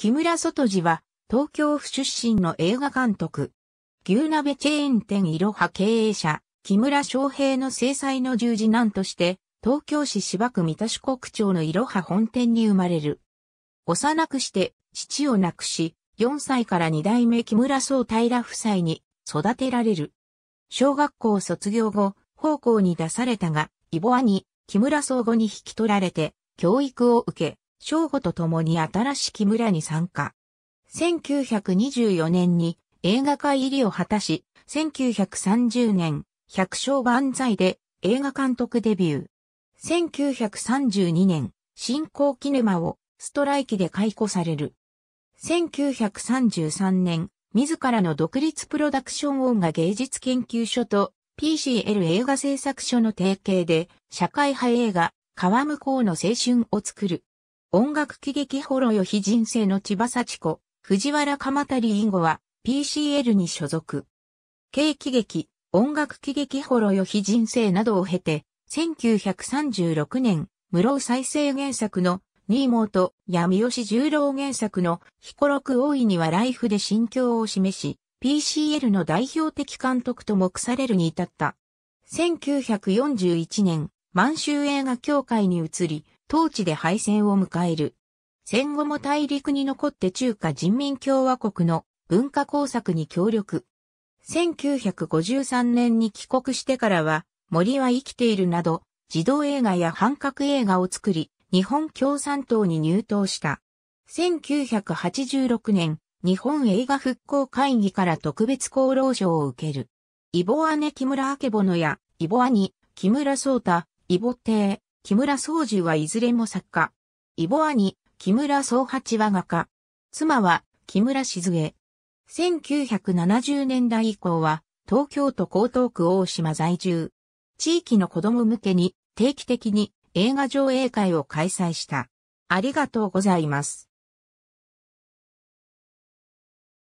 木村外寺は、東京府出身の映画監督。牛鍋チェーン店いろは経営者、木村昌平の制裁の十字んとして、東京市芝区三田市国町のいろは本店に生まれる。幼くして、父を亡くし、4歳から2代目木村総平夫妻に育てられる。小学校卒業後、奉公に出されたが、イボアに木村総後に引き取られて、教育を受け、正吾と共に新しき村に参加。1924年に映画界入りを果たし、1930年、百姓万歳で映画監督デビュー。1932年、新興キネマをストライキで解雇される。1933年、自らの独立プロダクション音楽芸術研究所と PCL 映画制作所の提携で社会派映画、川向こうの青春を作る。音楽喜劇ホロヨヒ人生の千葉幸子、藤原鎌足り以後は PCL に所属。軽喜劇、音楽喜劇ホロヨヒ人生などを経て、1936年、室再生原作のニーモーと闇吉十郎原作の彦六大いにはライフで心境を示し、PCL の代表的監督と目されるに至った。1941年、満州映画協会に移り、当地で敗戦を迎える。戦後も大陸に残って中華人民共和国の文化工作に協力。1953年に帰国してからは、森は生きているなど、児童映画や半角映画を作り、日本共産党に入党した。1986年、日本映画復興会議から特別功労賞を受ける。イボアネ・キムラ・アケボノや、イボアニ、キムラ・ソータ、イボー、木村宗司はいずれも作家。イボ兄、木村宗八は画家。妻は木村静江。1970年代以降は東京都江東区大島在住。地域の子供向けに定期的に映画上映会を開催した。ありがとうございます。